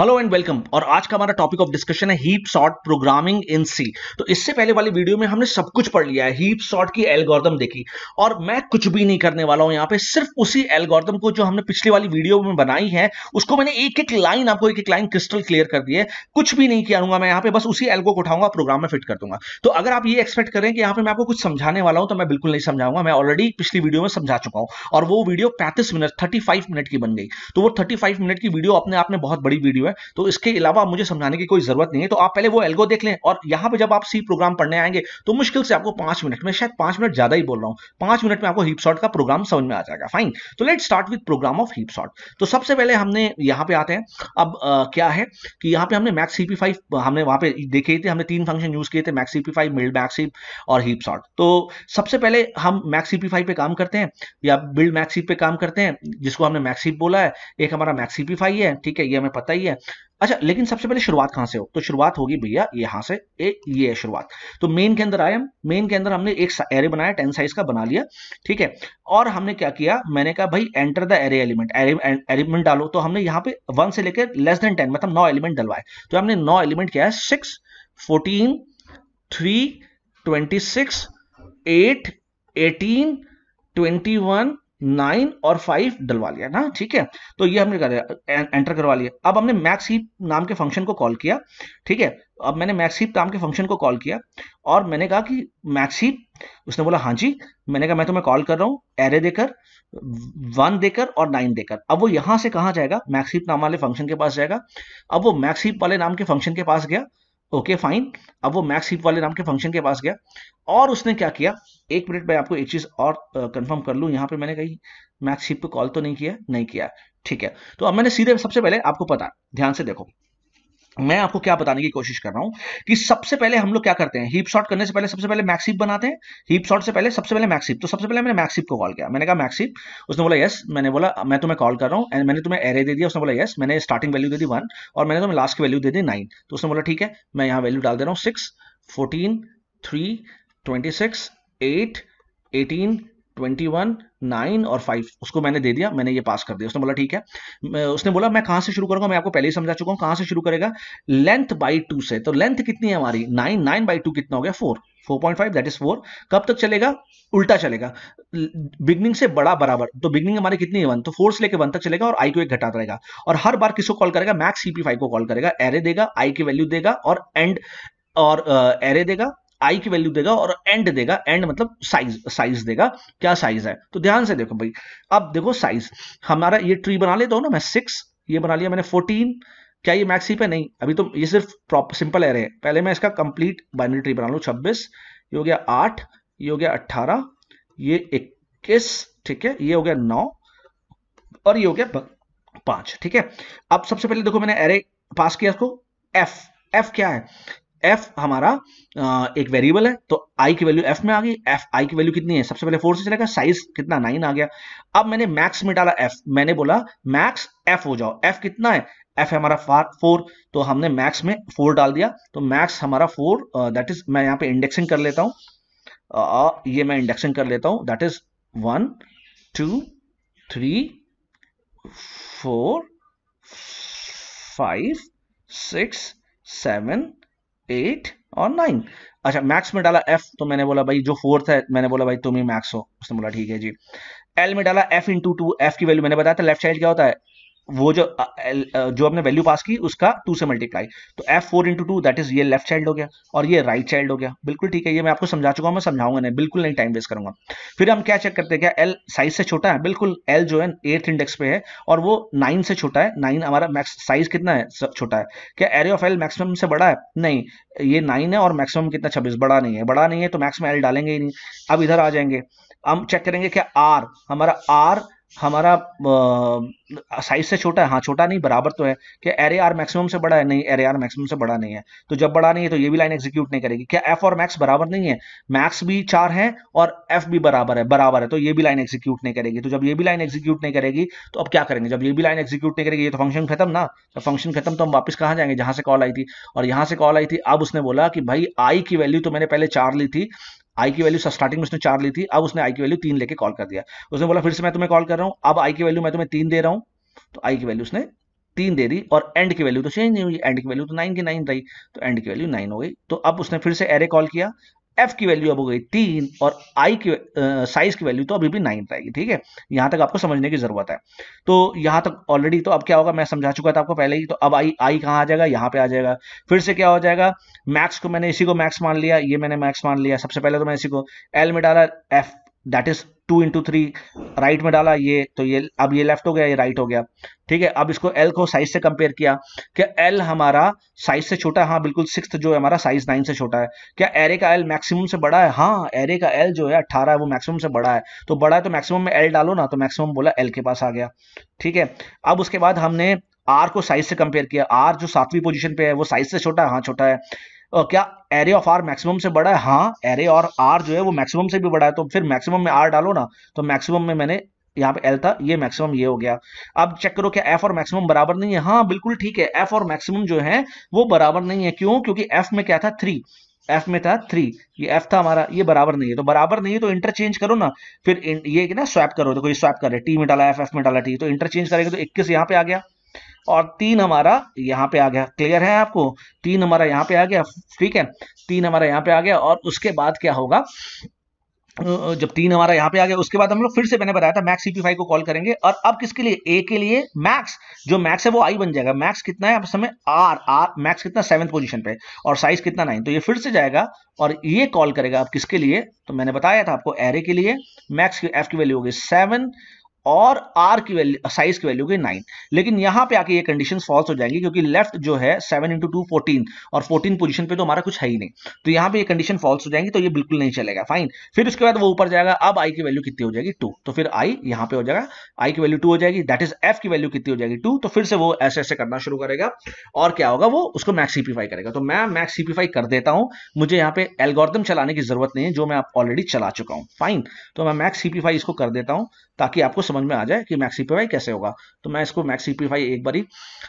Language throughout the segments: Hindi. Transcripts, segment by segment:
हेलो एंड वेलकम और आज का हमारा टॉपिक ऑफ डिस्कशन है heap sort programming in C तो इससे पहले वाली वीडियो में हमने सब कुछ पढ़ लिया है हीप सॉर्ट की एल्गोरिदम देखी और मैं कुछ भी नहीं करने वाला हूं यहाँ पे सिर्फ उसी एल्गोरिदम को जो हमने पिछली वाली वीडियो में बनाई है उसको मैंने एक एक लाइन आपको एक एक लाइन क्रिस्टल क्लियर कर दी है कुछ भी नहीं किया मैं यहाँ पे बस उसी एल्गो को उठाऊंगा प्रोग्राम में फिट कर दूंगा तो अगर आप ये एक्सपेक्ट करें कि यहाँ पे मैं आपको कुछ समझाने वाला हूं तो मैं बिल्कुल नहीं समझाऊंगा मैं ऑलरेडी पिछली वीडियो में समझा चुका हूँ और वो वीडियो पैंतीस मिनट थर्टी मिनट की बन गई तो वो थर्टी मिनट की वीडियो अपने आप में बहुत बड़ी वीडियो में तो इसके अलावा मुझे समझाने की कोई जरूरत नहीं है तो आप पहले वो एल्गो देख लें और यहां पे जब आप सी प्रोग्राम पढ़ने आएंगे तो मुश्किल से आपको पांच मिनट में शायद पांच मिनट ज्यादा ही बोल रहा हूं पांच मिनट में आपको हिपसॉट का प्रोग्राम समझ में आ जाएगा फाइन तो let start with program of heapsort तो सबसे पहले हमने यहां पर आते हैं अब क्या है कि यहां पर हमने मैक्स सीपी फाइव हमने वहां पर देखे थे हमने तीन फंक्शन यूज किए थे मैक्स सीपी फाइव मिल्ड मैक्स और हिपसॉट तो सबसे पहले हम मैक्स सीपी फाइव पे काम करते हैं या बिल्ड मैक्स पे काम करते हैं जिसको हमने मैक्स बोला है एक हमारा मैक्स सीपी फाइव है ठीक है ये हमें पता ही है अच्छा लेकिन सबसे पहले शुरुआत कहां से हो तो शुरुआत होगी भैया यहां से ए, ये है शुरुआत तो मेन के अंदर आए हम मेन के अंदर हमने एक एरे बनाया टेन साइज का बना लिया ठीक है और हमने क्या किया मैंने कहा भाई enter the array element element डालो तो हमने यहां पे वन से लेकर लेस देन टेन मतलब नौ एलिमेंट डलवाए तो हमने नौ एलिमेंट किया है six fourteen three twenty six eight eighteen twenty one nine और फाइव डलवा लिया ना ठीक है तो ये हमने कर एंटर करवा लिया अब हमने मैक्स हीप नाम के फंक्शन को कॉल किया ठीक है अब मैंने मैक्स हीप नाम के फंक्शन को कॉल किया और मैंने कहा कि मैक्स हीप उसने बोला हाँ जी मैंने कहा मैं तुम्हें कॉल कर रहा हूँ एरे देकर वन देकर और नाइन देकर अब वो यहां से कहा जाएगा मैक्स हीप नाम वाले फंक्शन के पास जाएगा अब वो मैक्स हीप वाले नाम के फंक्शन के पास गया ओके फाइन अब वो मैक्स हिप वाले नाम के फंक्शन के पास गया और उसने क्या किया एक मिनट में आपको एक चीज और कंफर्म कर लू यहां पे मैंने कहीं मैक्स हिप पे कॉल तो नहीं किया नहीं किया ठीक है तो अब मैंने सीधे सबसे पहले आपको पता ध्यान से देखो मैं आपको क्या बताने की कोशिश कर रहा हूं कि सबसे पहले हम लोग क्या करते हैं हीप शॉट करने से पहले सबसे पहले मैक्सिप बनाते हैं हीप शॉट से पहले सबसे पहले मैक्सिप तो सबसे पहले मैंने मैक्सिप को कॉल किया मैंने कहा मैक्सिप उसने बोला यस मैंने बोला मैं तुम्हें कॉल कर रहा हूँ एंड मैंने तुम्हें एरे दे दिया उसने बोला यस मैंने स्टार्टिंग वैल्यू दे दी वन और मैंने तुम्हें लास्ट की वैल्यू दे दी नाइन तो उसने बोला ठीक है मैं यहाँ वैल्यू डाल दे रहा हूँ six fourteen three twenty six eight eighteen twenty one nine और फाइव उसको मैंने दे दिया मैंने ये पास कर दिया उसने बोला ठीक है उसने बोला मैं कहाँ से शुरू करूँगा मैं आपको पहले ही समझा चुका हूँ कहाँ से शुरू करेगा लेंथ बाई टू से तो लेंथ कितनी है हमारी नाइन नाइन बाई टू कितना हो गया four four point five that is four कब तक चलेगा उल्टा चलेगा बिगनिंग से बड़ा बराबर तो बिगनिंग हमारी कितनी है वन तो फोर से लेकर वन तक चलेगा और आई को एक घटा रहेगा और हर बार किसको कॉल करेगा मैक्स सीपी फाइव को कॉल करेगा एरे देगा आई की वैल्यू देगा और एंड और एरे uh, देगा आई की वैल्यू देगा और एंड देगा एंड मतलब साइज साइज देगा क्या साइज है तो ध्यान से देखो भाई अब देखो साइज हमारा ये ट्री बना लेता हूँ ना मैं सिक्स ये बना लिया मैंने फोर्टीन क्या ये मैक्स हीप है नहीं अभी तो ये सिर्फ प्रॉपर सिंपल एरे है पहले मैं इसका कंप्लीट बाइनरी ट्री बना लूँ छब्बीस ये हो गया आठ ये हो गया अट्ठारह ये इक्कीस ठीक है ये हो गया नौ और ये हो गया पांच ठीक है अब सबसे पहले देखो मैंने एरे पास किया इसको एफ एफ क्या है एफ हमारा एक वेरिएबल है तो आई की वैल्यू एफ में आ गई एफ आई की वैल्यू कितनी है सबसे पहले फोर से चलेगा साइज कितना नाइन आ गया अब मैंने मैक्स में डाला एफ मैंने बोला मैक्स एफ हो जाओ एफ कितना है एफ हमारा फोर तो हमने मैक्स में फोर डाल दिया तो मैक्स हमारा फोर दैट इज मैं यहाँ पे इंडेक्सिंग कर लेता हूँ uh, ये मैं इंडेक्सिंग कर लेता हूँ that is one two three four five six seven eight और नाइन अच्छा मैक्स में डाला एफ तो मैंने बोला भाई जो फोर्थ है मैंने बोला भाई तुम ही मैक्स हो उसने बोला ठीक है जी एल में डाला एफ इंटू टू एफ की वैल्यू मैंने बताया था लेफ्ट साइड क्या होता है वो जो जो आपने वैल्यू पास की उसका टू से मल्टीप्लाई तो F four into two that is ये लेफ्ट चाइल्ड हो गया और ये राइट right चाइल्ड हो गया बिल्कुल ठीक है ये मैं आपको समझा चुका हूँ मैं समझाऊंगा नहीं बिल्कुल नहीं टाइम वेस्ट करूंगा फिर हम क्या चेक करते हैं क्या एल साइज से छोटा है बिल्कुल एल जो है एथ इंडेक्स पे है और वो नाइन से छोटा है नाइन हमारा मैक्स साइज कितना है छोटा है क्या एरे ऑफ एल मैक्सिमम से बड़ा है नहीं ये नाइन है और मैक्सिमम कितना छब्बीस बड़ा नहीं है बड़ा नहीं है तो मैक्सिमम एल डालेंगे ही नहीं अब इधर आ जाएंगे हम चेक करेंगे क्या आर हमारा आर हमारा साइज से छोटा है हाँ छोटा नहीं बराबर तो है क्या एरे आर मैक्सिमम से बड़ा है नहीं एरे आर मैक्सिमम से बड़ा नहीं है तो जब बड़ा नहीं है तो ये भी लाइन एग्जीक्यूट नहीं करेगी क्या एफ और मैक्स बराबर नहीं है मैक्स भी चार है और एफ भी बराबर है बराबर है तो ये भी लाइन एग्जीक्यूट नहीं करेगी तो जब ये भी लाइन एग्जीक्यूट नहीं करेगी तो अब क्या करेंगे जब ये भी लाइन एग्जीक्यूट नहीं करेगी ये तो फंक्शन खत्म ना जब फंक्शन खत्म तो हम वापस कहाँ जाएंगे जहां से कॉल आई थी और यहां से कॉल आई थी अब उसने बोला कि भाई आई की वैल्यू तो मैंने पहले चार ली थी आई की वैल्यू स्टार्टिंग में उसने चार ली थी अब उसने आई की वैल्यू तीन लेके कॉल कर दिया उसने बोला फिर से मैं तुम्हें कॉल कर रहा हूं अब आई की वैल्यू मैं तुम्हें तीन दे रहा हूँ तो आई की वैल्यू उसने तीन दे दी और एंड की वैल्यू तो चेंज नहीं हुई एंड की वैल्यू तो नाइन की नाइन रही तो एंड की वैल्यू नाइन हो गई तो अब उसने फिर से एरे कॉल किया एफ की वैल्यू अब हो गई तीन और आई की साइज की वैल्यू तो अभी भी नाइन रहेगी ठीक है यहां तक आपको समझने की जरूरत है तो यहां तक ऑलरेडी तो अब क्या होगा मैं समझा चुका था आपको पहले ही तो अब आई आई कहाँ आ जाएगा यहां पे आ जाएगा फिर से क्या हो जाएगा मैक्स को मैंने इसी को मैक्स मान लिया ये मैंने मैक्स मान लिया सबसे पहले तो मैं इसी को एल में डाला F that is two into three right में डाला ये तो ये अब ये लेफ्ट हो गया ये राइट हो गया ठीक है अब इसको एल को साइज से कंपेयर किया क्या एल हमारा साइज से छोटा है हाँ बिल्कुल सिक्स जो है हमारा साइज नाइन से छोटा है क्या एरे का एल मैक्सिमम से बड़ा है हाँ एरे का एल जो है अट्ठारह है वो मैक्सिमम से बड़ा है तो बड़ा है तो मैक्सिमम में एल डालो ना तो मैक्सिमम बोला एल के पास आ गया ठीक है अब उसके बाद हमने आर को साइज से कंपेयर किया आर जो सातवीं पोजिशन पे है वो साइज से छोटा है हाँ छोटा है क्या एरे ऑफ आर मैक्सिमम से बड़ा है हाँ एरे और आर जो है वो मैक्सिमम से भी बड़ा है तो फिर मैक्सिमम में आर डालो ना तो मैक्सिमम में मैंने यहाँ पे एल था ये मैक्सिमम ये हो गया अब चेक करो क्या एफ और मैक्सिमम बराबर नहीं है हाँ बिल्कुल ठीक है एफ और मैक्सिमम जो है वो बराबर नहीं है क्यों क्योंकि एफ में क्या था थ्री एफ में था थ्री ये एफ था हमारा ये बराबर नहीं है तो बराबर नहीं है तो इंटरचेंज करो ना फिर ये ना स्वैप करो देखो तो ये स्वैप करे टी में डाला एफ एफ में डाला टी तो इंटरचेंज करेगा तो इक्कीस यहाँ पे आ गया और तीन हमारा यहाँ पे आ गया क्लियर है आपको तीन हमारा यहाँ पे आ गया ठीक है तीन हमारा यहाँ पे आ गया और उसके बाद क्या होगा जब तीन हमारा यहाँ पे आ गया उसके बाद हम लोग फिर से मैंने बताया था मैक्स सीपी को कॉल करेंगे और अब किसके लिए ए के लिए मैक्स जो मैक्स है वो आई बन जाएगा मैक्स कितना है अब समय आर आर मैक्स कितना सेवन पोजीशन पे और साइज कितना नाइन तो ये फिर से जाएगा और ये कॉल करेगा अब किसके लिए तो मैंने बताया था आपको एरे के लिए मैक्स की एफ की वैल्यू होगी सेवन और आर की वैल्यू साइज की वैल्यू गई नाइन लेकिन यहां पे आके ये कंडीशन फॉल्स हो जाएंगी क्योंकि लेफ्ट जो है सेवन इंटू टू फोर्टीन और फोर्टीन पोजीशन पे तो हमारा कुछ है ही नहीं तो यहां पे ये कंडीशन फॉल्स हो जाएंगी तो ये बिल्कुल नहीं चलेगा फाइन फिर उसके बाद वो ऊपर जाएगा अब आई की वैल्यू कितनी हो जाएगी टू तो फिर आई यहां पर हो जाएगा आई की वैल्यू टू हो जाएगी दैट इज एफ की वैल्यू कितनी हो जाएगी टू तो फिर से वो ऐसे ऐसे करना शुरू करेगा और क्या होगा वो उसको मैक्स सीपीफाई करेगा तो मैं मैक्स सीपीफाई कर देता हूं मुझे यहां पर एल्गोरिदम चलाने की जरूरत नहीं है जो मैं ऑलरेडी चला चुका हूं फाइन तो मैं मैक्स सीपीफाई इसको कर देता हूं ताकि आपको समझ समझ में आ जाए कि मैक्सीपीफाई कैसे होगा तो मैं इसको मैक्सीपीफाई एक बारी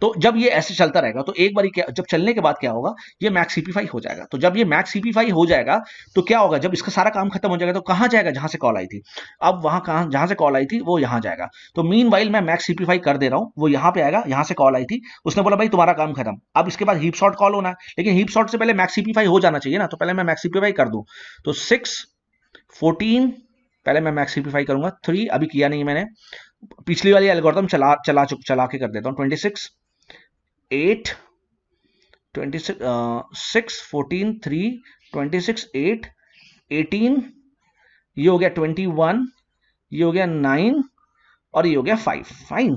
तो जब ये ऐसे चलता रहेगा तो एक बारी जब चलने के बाद क्या होगा ये मैक्सीपीफाई हो जाएगा तो जब ये मैक्सीपीफाई हो जाएगा तो क्या होगा जब इसका सारा काम खत्म हो जाएगा तो कहां जाएगा जहां से कॉल आई थी अब वहां कहां जहां से कॉल आई थी वो यहां जाएगा तो मीन वाइल मैं मैक्सीपीफाई कर दे रहा हूं वो यहां पर आएगा यहां से कॉल आई थी उसने बोला भाई तुम्हारा काम खत्म अब इसके बाद हीप शॉर्ट कॉल होना है लेकिन हीप शॉर्ट से पहले मैक्सीपीफाई हो जाना चाहिए ना तो पहले मैं मैक्सीपीफाई कर दू तो सिक्स फोर्टीन पहले मैं मैक्स सिंप्लीफाई करूंगा थ्री अभी किया नहीं मैंने पिछली वाली एल्गोरिथम चला चला चुक चला के कर देता हूँ twenty six eight twenty six fourteen three twenty six eight eighteen ये हो गया ट्वेंटी वन ये हो गया नाइन और ये हो गया फाइव फाइन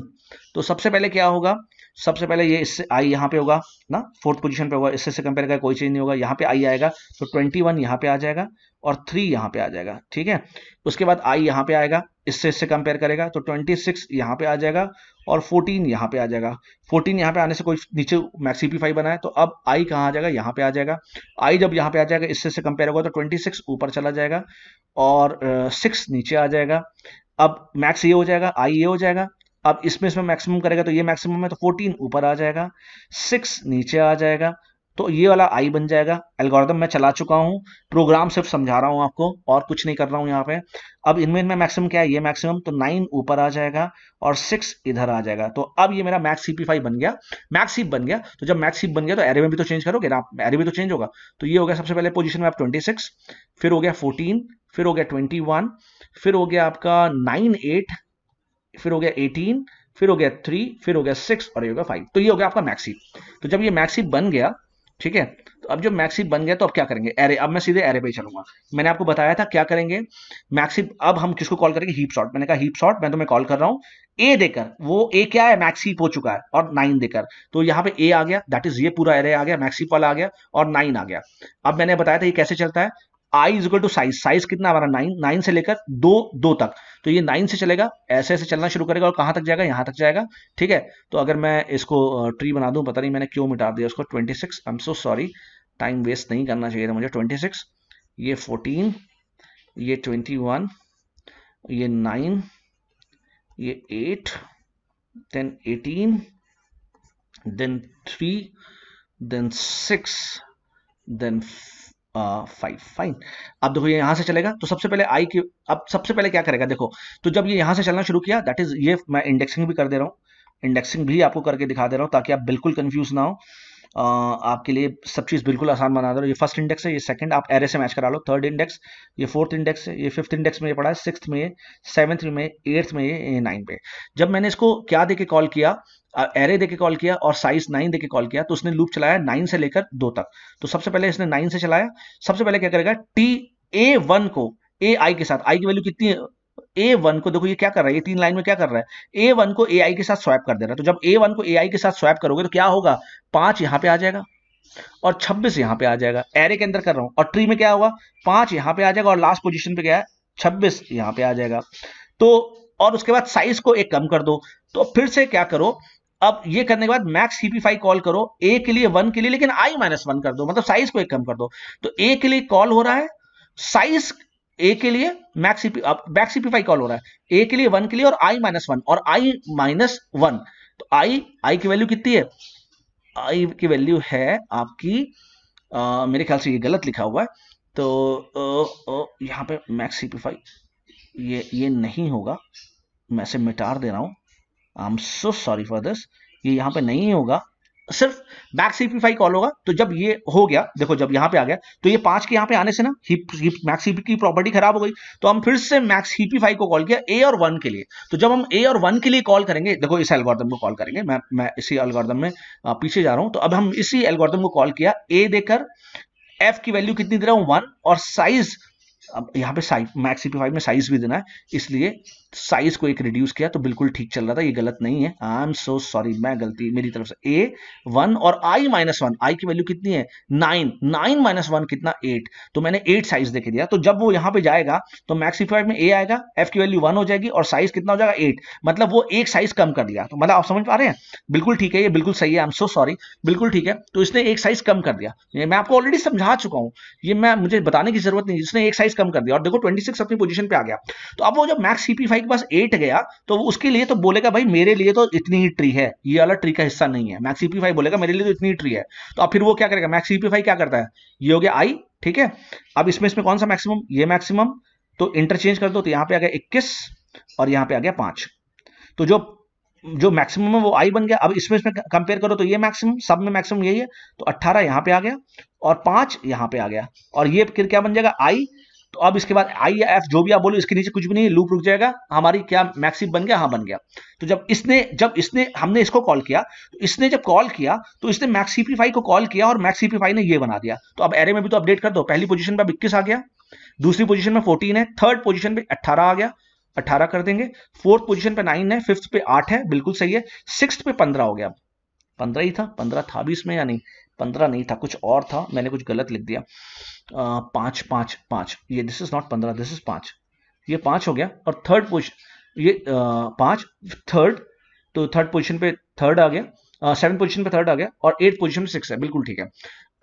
तो सबसे पहले क्या होगा सबसे पहले ये इससे आई यहाँ पे होगा ना फोर्थ पोजीशन पे होगा इससे से कंपेयर का कोई चेंज नहीं होगा यहाँ पे आई आएगा तो ट्वेंटी वन यहाँ पे आ जाएगा और थ्री यहाँ पे आ जाएगा ठीक है उसके बाद आई यहाँ पे आएगा इससे इससे कंपेयर करेगा तो ट्वेंटी सिक्स यहाँ पे आ जाएगा और फोर्टीन यहाँ पे आ जाएगा फोर्टीन यहाँ पे आने से कोई नीचे मैक्सीपी फाइव बनाए तो अब आई कहाँ आ जाएगा यहाँ पे आ जाएगा आई जब यहाँ पे आ जाएगा इससे से कंपेयर होगा तो ट्वेंटी सिक्स ऊपर चला जाएगा और सिक्स नीचे आ जाएगा अब मैक्स ये हो जाएगा आई ये हो जाएगा अब इसमें इसमें मैक्सिमम करेगा तो ये मैक्सिमम है तो 14 ऊपर आ जाएगा 6 नीचे आ जाएगा तो ये वाला आई बन जाएगा एल्गोरिदम मैं चला चुका हूं प्रोग्राम सिर्फ समझा रहा हूँ आपको और कुछ नहीं कर रहा हूं यहां पे अब इनमें इनमें मैक्सिमम क्या है ये मैक्सिमम तो नाइन ऊपर आ जाएगा और सिक्स इधर आ जाएगा तो अब ये मेरा मैक्स सीपी फाइव बन गया मैक्स हीप बन गया तो जब मैक्स हीप बन गया तो एरे में भी तो चेंज करोगे ना एरे भी तो चेंज होगा तो ये हो गया सबसे पहले पोजिशन में आप ट्वेंटी सिक्स फिर हो गया फोर्टीन फिर हो गया ट्वेंटी वन फिर हो गया आपका नाइन एट फिर हो गया एटीन फिर हो गया थ्री फिर हो गया सिक्स और ये हो गया फाइव तो ये हो गया आपका मैक्सी तो जब ये मैक्सी बन गया ठीक है तो अब जब मैक्सी बन गया तो अब क्या करेंगे एरे अब मैं सीधे एरे पे चलूंगा मैंने आपको बताया था क्या करेंगे मैक्सी अब हम किसको कॉल करेंगे हीप शॉट मैंने कहा हीप शॉट मैं तुम्हें कॉल कर रहा हूं ए देकर वो ए क्या है मैक्सी हो चुका है और नाइन देकर तो यहां पे ए आ गया दैट इज ये पूरा एरे आ गया मैक्सी पल आ गया और नाइन आ गया अब मैंने बताया था ये कैसे चलता है i is two size size कितना हमारा नाइन नाइन से लेकर दो दो तक तो ये नाइन से चलेगा ऐसे ऐसे चलना शुरू करेगा और कहां तक जाएगा यहां तक जाएगा ठीक है तो अगर मैं इसको ट्री बना दूँ पता नहीं मैंने क्यों मिटा दिया उसको twenty six I am so sorry time waste नहीं करना चाहिए था मुझे ट्वेंटी सिक्स ये फोर्टीन ये ट्वेंटी वन ये नाइन ये eight then eighteen then three then six then five fine अब देखो ये यहां से चलेगा तो सबसे पहले आई की अब सबसे पहले क्या करेगा देखो तो जब ये यहां से चलना शुरू किया दैट इज ये मैं इंडेक्सिंग भी कर दे रहा हूं इंडेक्सिंग भी आपको करके दिखा दे रहा हूं ताकि आप बिल्कुल कंफ्यूज ना हो Uh, आपके लिए सब चीज़ बिल्कुल आसान बना दे रहा ये फर्स्ट इंडेक्स है ये सेकंड आप एरे से मैच करा लो थर्ड इंडेक्स ये फोर्थ इंडेक्स है ये फिफ्थ इंडेक्स में ये पड़ा है सिक्स में ये सेवन्थ में एट्थ में ये नाइन पे जब मैंने इसको क्या दे के कॉल किया एरे देके कॉल किया और साइज नाइन देके कॉल किया तो उसने लूप चलाया नाइन से लेकर दो तक तो सबसे पहले इसने नाइन से चलाया सबसे पहले क्या करेगा टी ए वन को ए आई के साथ आई की वैल्यू कितनी ए वन को देखो ये क्या कर रहा है ये तीन लाइन में क्या कर रहा है ए वन को ए आई के साथ स्वैप कर दे रहा है तो जब ए वन को ए आई के साथ स्वैप करोगे तो क्या होगा पांच यहां पर आ जाएगा और 26 यहां पे आ जाएगा एरे के अंदर कर रहा हूं और ट्री में क्या हुआ पांच यहां पे आ जाएगा और लास्ट पोजीशन पे क्या है 26 यहां पे आ जाएगा तो और उसके बाद साइज को एक कम कर दो तो फिर से क्या करो अब ये करने के बाद मैक्स सीपी फाइव कॉल करो ए के लिए वन के लिए लेकिन आई माइनस वन कर दो मतलब साइज को एक कम कर दो तो ए के लिए कॉल हो रहा है साइज ए के लिए मैक्स सीपी अब मैक्स सीपी फाइव कॉल हो रहा है ए के लिए वन के लिए और आई माइनस वन और आई माइनस वन तो आई आई की वैल्यू कितनी है आई की वैल्यू है आपकी आ, मेरे ख्याल से ये गलत लिखा हुआ है तो ओ, ओ, यहाँ पे मैक्स सीपीफाई ये ये नहीं होगा मैं से मिटार दे रहा हूं I am so sorry for this ये यहां पे नहीं होगा सिर्फ बैक सीपीफाई कॉल होगा तो जब ये हो गया देखो जब यहाँ पे आ गया तो ये पांच के यहां पे आने से ना मैक्स हीप की प्रॉपर्टी खराब हो गई तो हम फिर से मैक्स हीपीफाई को कॉल किया ए और वन के लिए तो जब हम ए और वन के लिए कॉल करेंगे देखो इस एल्गोरिदम को कॉल करेंगे मैं मैं इसी एल्गोरिदम में पीछे जा रहा हूं तो अब हम इसी एल्गोरिदम को कॉल किया ए देकर एफ की वैल्यू कितनी दे रहा हूँ वन और साइज अब यहाँ पे साइज मैक्स सी में साइज भी देना है इसलिए साइज को एक रिड्यूस किया तो बिल्कुल ठीक चल रहा था ये गलत नहीं है आई एम सो सॉरी मैं गलती मेरी तरफ से ए वन और आई माइनस वन आई की वैल्यू कितनी है नाइन नाइन माइनस वन कितना एट तो मैंने एट साइज देखे दिया तो जब वो यहाँ पे जाएगा तो मैक्स मैक्सिफाई में ए आएगा एफ की वैल्यू वन हो जाएगी और साइज कितना हो जाएगा एट मतलब वो एक साइज कम कर दिया तो मतलब आप समझ पा रहे हैं बिल्कुल ठीक है ये बिल्कुल सही है आई एम सो सॉरी बिल्कुल ठीक है तो इसने एक साइज कम कर दिया मैं आपको ऑलरेडी समझा चुका हूँ ये मैं मुझे बताने की जरूरत नहीं इसने एक साइज प्राइस कम कर दिया और देखो 26 अपनी पोजीशन पे आ गया तो अब वो जब मैक्स सीपी फाइव के पास एट गया तो उसके लिए तो बोलेगा भाई मेरे लिए तो इतनी ही ट्री है ये वाला ट्री का हिस्सा नहीं है मैक्स सीपी फाइव बोलेगा मेरे लिए तो इतनी ही ट्री है तो अब फिर वो क्या करेगा मैक्स सीपी फाइव क्या करता है ये हो गया आई ठीक है अब इसमें इसमें कौन सा मैक्सिमम ये मैक्सिमम तो इंटरचेंज कर दो तो यहां पे आ गया इक्कीस और यहां पे आ गया पांच तो जो जो मैक्सिमम है वो आई बन गया अब इसमें इसमें कंपेयर करो तो ये मैक्सिमम सब में मैक्सिमम यही है तो 18 यहां पे आ गया और पांच यहां पे आ गया और ये फिर क्या बन जाएगा आई तो अब इसके बाद आई या एफ जो भी आप बोलो इसके नीचे कुछ भी नहीं लूप रुक जाएगा हमारी क्या मैक्सिम बन गया हाँ बन गया तो जब इसने जब इसने हमने इसको कॉल किया तो इसने जब कॉल किया तो इसने मैक्सीपीफाई को कॉल किया और मैक्सीपीफाई ने ये बना दिया तो अब एरे में भी तो अपडेट कर दो पहली पोजिशन पर इक्कीस आ गया दूसरी पोजिशन में फोर्टीन है थर्ड पोजिशन पर अट्ठारह आ गया अट्ठारह कर देंगे फोर्थ पोजिशन पे नाइन है फिफ्थ पे आठ है बिल्कुल सही है सिक्स पे पंद्रह हो गया पंद्रह ही था पंद्रह था भी इसमें या नहीं पंद्रह नहीं था कुछ और था मैंने कुछ गलत लिख दिया पाँच पाँच पाँच ये दिस इज नॉट पंद्रह दिस इज पाँच ये पाँच हो गया और थर्ड पोजिशन ये पाँच थर्ड तो थर्ड पोजिशन पे थर्ड आ गया सेवन पोजिशन पे थर्ड आ गया और एट पोजिशन पे सिक्स है बिल्कुल ठीक है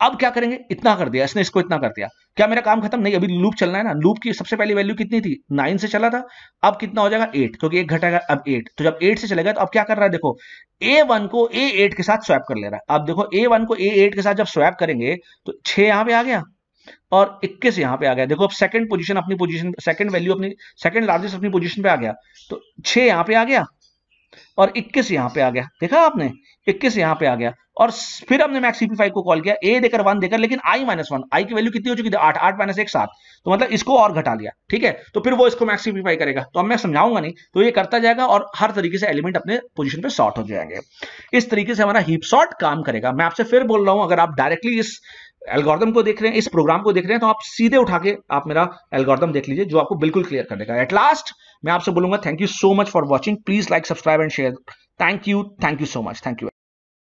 अब क्या करेंगे इतना कर दिया इसने इसको इतना कर दिया क्या मेरा काम खत्म नहीं अभी लूप चलना है ना लूप की सबसे पहली वैल्यू कितनी थी नाइन से चला था अब कितना हो जाएगा एट क्योंकि एक घटेगा अब एट तो जब एट से चलेगा तो अब क्या कर रहा है देखो ए वन को ए एट के साथ स्वैप कर ले रहा है अब देखो ए वन को ए एट के साथ जब स्वैप करेंगे तो छह यहां पर आ गया और इक्कीस यहां पर आ गया देखो अब सेकंड पोजिशन अपनी पोजिशन सेकंड वैल्यू अपनी सेकंड लार्जेस्ट अपनी पोजिशन पे आ गया तो छह यहां पर आ गया और 21 यहां पे आ गया देखा आपने 21 यहां पे आ गया और फिर हमने मैक्स सीपी को कॉल किया ए देकर वन देकर लेकिन आई माइनस वन आई की वैल्यू कितनी हो चुकी थी आठ आठ माइनस एक सात तो मतलब इसको और घटा लिया ठीक है तो फिर वो इसको मैक्स सीपी करेगा तो अब मैं समझाऊंगा नहीं तो ये करता जाएगा और हर तरीके से एलिमेंट अपने पोजिशन पे शॉर्ट हो जाएंगे इस तरीके से हमारा हिप शॉर्ट काम करेगा मैं आपसे फिर बोल रहा हूं अगर आप डायरेक्टली इस एल्गोरिदम को देख रहे हैं इस प्रोग्राम को देख रहे हैं तो आप सीधे उठा के आप मेरा एल्गोरिदम देख लीजिए जो आपको बिल्कुल क्लियर कर देगा एट लास्ट मैं आपसे बोलूंगा thank you so much for watching please like subscribe and share thank you thank you so much thank you